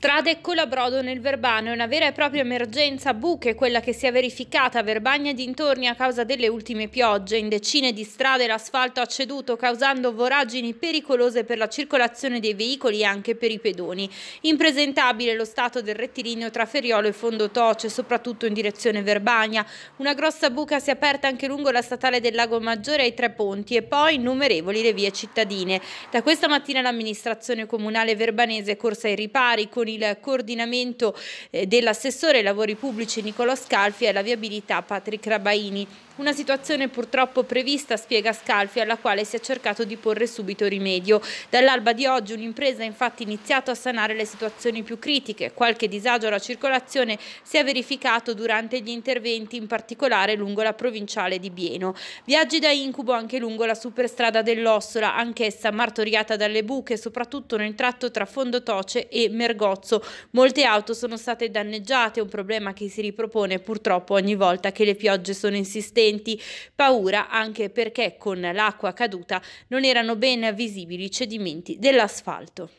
Strade Colabrodo nel Verbano è una vera e propria emergenza buche quella che si è verificata a Verbagna e dintorni a causa delle ultime piogge. In decine di strade l'asfalto ha ceduto causando voragini pericolose per la circolazione dei veicoli e anche per i pedoni. Impresentabile lo stato del rettilineo tra Ferriolo e Fondo Toce, soprattutto in direzione Verbagna. Una grossa buca si è aperta anche lungo la statale del Lago Maggiore ai Tre Ponti e poi innumerevoli le vie cittadine. Da questa mattina l'amministrazione comunale verbanese è corsa ai ripari con con il coordinamento eh, dell'assessore ai lavori pubblici Nicolò Scalfi e alla viabilità Patrick Rabaini. Una situazione purtroppo prevista, spiega Scalfi, alla quale si è cercato di porre subito rimedio. Dall'alba di oggi un'impresa ha infatti iniziato a sanare le situazioni più critiche. Qualche disagio alla circolazione si è verificato durante gli interventi, in particolare lungo la provinciale di Bieno. Viaggi da incubo anche lungo la superstrada dell'Ossola, anch'essa martoriata dalle buche, soprattutto nel tratto tra Fondotoce e Mergozzo. Molte auto sono state danneggiate, un problema che si ripropone purtroppo ogni volta che le piogge sono insistenti sorgenti, paura anche perché con l'acqua caduta non erano ben visibili i cedimenti dell'asfalto.